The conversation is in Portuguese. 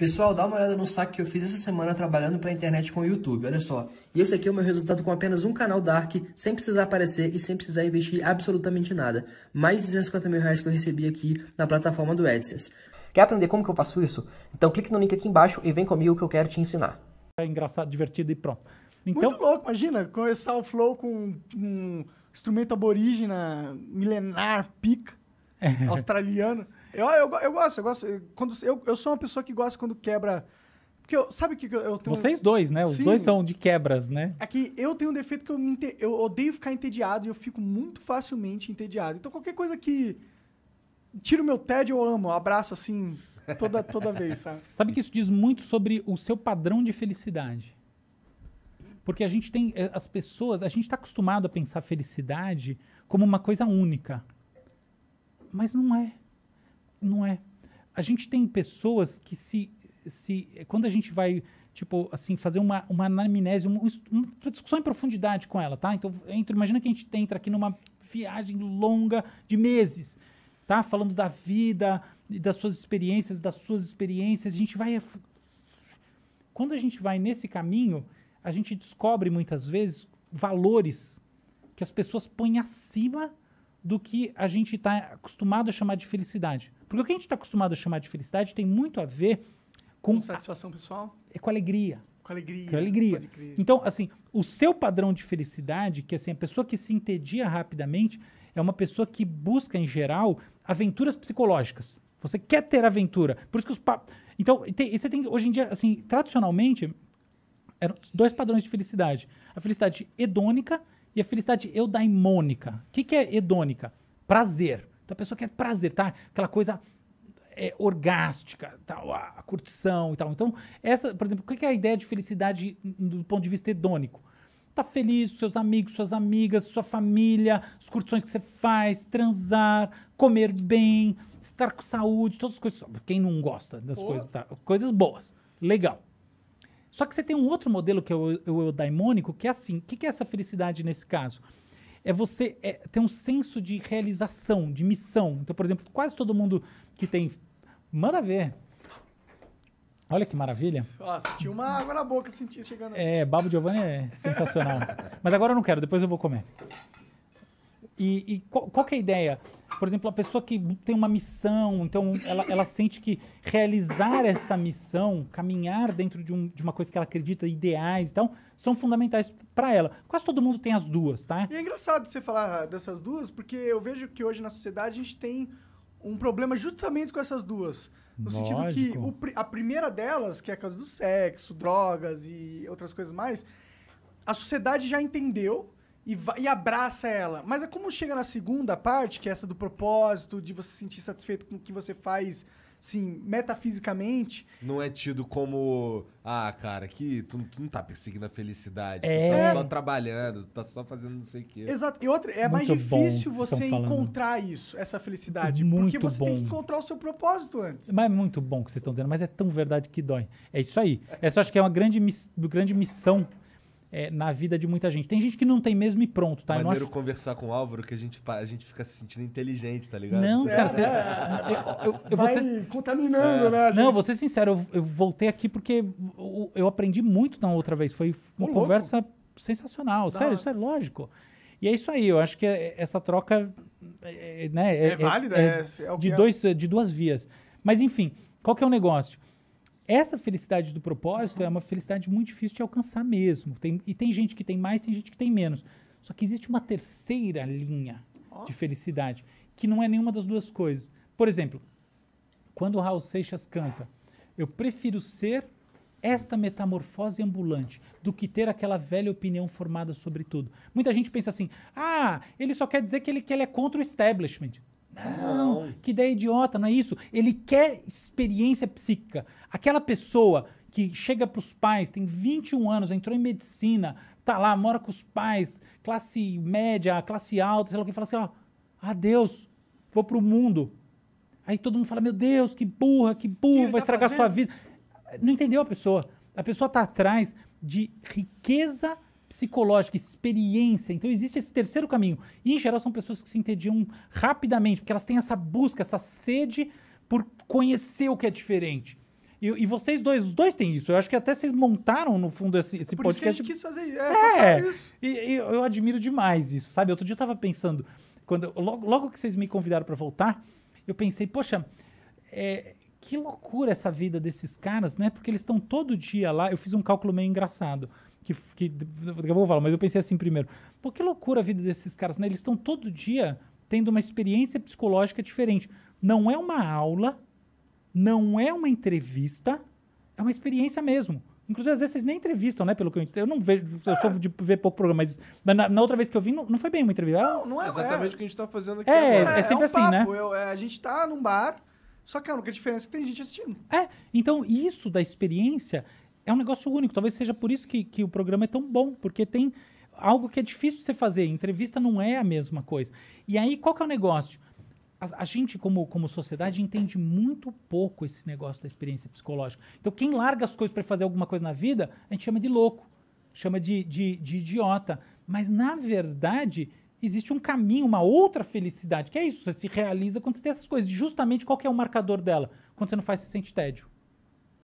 Pessoal, dá uma olhada no saque que eu fiz essa semana trabalhando para a internet com o YouTube, olha só. E esse aqui é o meu resultado com apenas um canal Dark, sem precisar aparecer e sem precisar investir absolutamente nada. Mais de 250 mil reais que eu recebi aqui na plataforma do AdSense. Quer aprender como que eu faço isso? Então clique no link aqui embaixo e vem comigo que eu quero te ensinar. É engraçado, divertido e pronto. Então... Muito louco, imagina, começar o Flow com um instrumento aborígena, milenar, pica, é. australiano. Eu, eu, eu gosto, eu gosto. quando, eu, eu sou uma pessoa que gosta quando quebra. Porque eu, sabe que eu tenho. Vocês dois, né? Os Sim. dois são de quebras, né? É que eu tenho um defeito que eu, me eu odeio ficar entediado e eu fico muito facilmente entediado. Então qualquer coisa que tira o meu tédio, eu amo. Eu abraço assim toda, toda vez, sabe? Sabe que isso diz muito sobre o seu padrão de felicidade. Porque a gente tem. Eh, as pessoas. A gente está acostumado a pensar felicidade como uma coisa única. Mas não é não é. A gente tem pessoas que se, se quando a gente vai tipo assim fazer uma uma anamnese, uma, uma discussão em profundidade com ela, tá? Então entra, imagina que a gente entra aqui numa viagem longa de meses, tá? Falando da vida, das suas experiências, das suas experiências, a gente vai quando a gente vai nesse caminho, a gente descobre muitas vezes valores que as pessoas põem acima do que a gente está acostumado a chamar de felicidade. Porque o que a gente está acostumado a chamar de felicidade tem muito a ver com. Com satisfação a, pessoal? É com alegria. Com alegria. Com alegria. Então, assim, o seu padrão de felicidade, que assim, a pessoa que se entedia rapidamente, é uma pessoa que busca, em geral, aventuras psicológicas. Você quer ter aventura. Por isso que os Então, tem, você tem, hoje em dia, assim, tradicionalmente, eram dois padrões de felicidade. A felicidade hedônica e a felicidade eudaimônica. O que, que é hedônica? Prazer. Então a pessoa quer prazer, tá? Aquela coisa é, orgástica, tal, a curtição e tal. Então, essa, por exemplo, o que, que é a ideia de felicidade do ponto de vista hedônico? Tá feliz, seus amigos, suas amigas, sua família, as curtições que você faz, transar, comer bem, estar com saúde, todas as coisas. Quem não gosta das coisas, tá? coisas boas. Legal. Só que você tem um outro modelo que é o, o eudaimônico, que é assim. O que, que, é essa felicidade nesse caso? É você é, ter um senso de realização, de missão. Então, por exemplo, quase todo mundo que tem. Manda ver. Olha que maravilha. Ó, senti uma água na boca, senti chegando. É, Babo Giovanni é sensacional. Mas agora eu não quero, depois eu vou comer. E, e qual, qual é a ideia? Por exemplo, a pessoa que tem uma missão, então ela, ela sente que realizar essa missão, caminhar dentro de, um, de uma coisa que ela acredita, ideais e tal, são fundamentais para ela. Quase todo mundo tem as duas, tá? E é engraçado você falar dessas duas, porque eu vejo que hoje na sociedade a gente tem um problema justamente com essas duas. No Lógico. sentido que o, a primeira delas, que é a causa do sexo, drogas e outras coisas mais, a sociedade já entendeu e, e abraça ela. Mas é como chega na segunda parte, que é essa do propósito, de você se sentir satisfeito com o que você faz, assim, metafisicamente. Não é tido como, ah, cara, que tu, tu não tá perseguindo a felicidade, é... tu tá só trabalhando, tu tá só fazendo não sei o quê. Exato. E outra, é Muito mais difícil você encontrar falando. isso, essa felicidade. Muito porque você bom. tem que encontrar o seu propósito antes. Mas é muito bom o que vocês estão dizendo, mas é tão verdade que dói. É isso aí. Essa é eu acho que é uma grande, grande missão é, na vida de muita gente. Tem gente que não tem mesmo e pronto, tá? Maneiro eu acho... conversar com o Álvaro que a gente, a gente fica se sentindo inteligente, tá ligado? Não, cara, é. você... eu, eu, eu, Vai ser... contaminando, é. né? Gente... Não, vou ser sincero, eu, voltei aqui porque eu, aprendi muito na outra vez. Foi uma conversa louco. sensacional, tá. sério, é lógico. E é isso aí, eu acho que é, essa troca é, é né, é, válida, é, de, dois, de duas vias. Mas enfim, qual que é o negócio? essa felicidade do propósito é uma felicidade muito difícil de alcançar mesmo. Tem, e tem gente que tem mais, tem gente que tem menos. Só que existe uma terceira linha oh. de felicidade, que não é nenhuma das duas coisas. Por exemplo, quando o Raul Seixas canta, eu prefiro ser esta metamorfose ambulante do que ter aquela velha opinião formada sobre tudo. Muita gente pensa assim: ah, ele só quer dizer que ele, que ele é contra o establishment. Não, não, que ideia idiota, não é isso. Ele quer experiência psíquica. Aquela pessoa que chega para os pais, tem 21 anos, entrou em medicina, tá lá, mora com os pais, classe média, classe alta, sei lá o que, fala assim, ó, adeus, vou para o mundo. Aí todo mundo fala, meu Deus, que burra, que burra, que vai tá estragar fazendo? sua vida. Não entendeu a pessoa. A pessoa tá atrás de riqueza psicológica, experiência. Então existe esse terceiro caminho. E em geral são pessoas que se entediam rapidamente, porque elas têm essa busca, essa sede por conhecer o que é diferente. E, e, vocês dois, os dois têm isso. Eu acho que até vocês montaram, no fundo, esse, esse Por é podcast. Por isso que a gente quis fazer é, é isso. E, e, eu admiro demais isso, sabe? Outro dia eu tava pensando, quando, logo, logo que vocês me convidaram para voltar, eu pensei, poxa, é, que loucura essa vida desses caras, né? Porque eles estão todo dia lá. Eu fiz um cálculo meio engraçado. Que, que daqui a pouco eu mas eu pensei assim primeiro. Pô, que loucura a vida desses caras, né? Eles estão todo dia tendo uma experiência psicológica diferente. Não é uma aula, não é uma entrevista, é uma experiência mesmo. Inclusive, às vezes vocês nem entrevistam, né? Pelo que eu Eu não vejo, eu soube de ver pouco programa, mas, mas na, na, outra vez que eu vim, não, não foi bem uma entrevista. Não, não é. Exatamente é. o que a gente tá fazendo aqui. É, agora. é, é sempre é um assim, né? papo. né? Eu, é, a gente tá num bar, só que é a única diferença é que tem gente assistindo. É, então isso da experiência é um negócio único. Talvez seja por isso que, que o programa é tão bom, porque tem algo que é difícil de você fazer. Entrevista não é a mesma coisa. E aí, qual que é o negócio? A, a, gente, como, como sociedade, entende muito pouco esse negócio da experiência psicológica. Então, quem larga as coisas para fazer alguma coisa na vida, a gente chama de louco, chama de, de, de idiota. Mas, na verdade, existe um caminho, uma outra felicidade, que é isso, você se realiza quando você tem essas coisas. Justamente qual é o marcador dela? Quando você não faz, você sente tédio.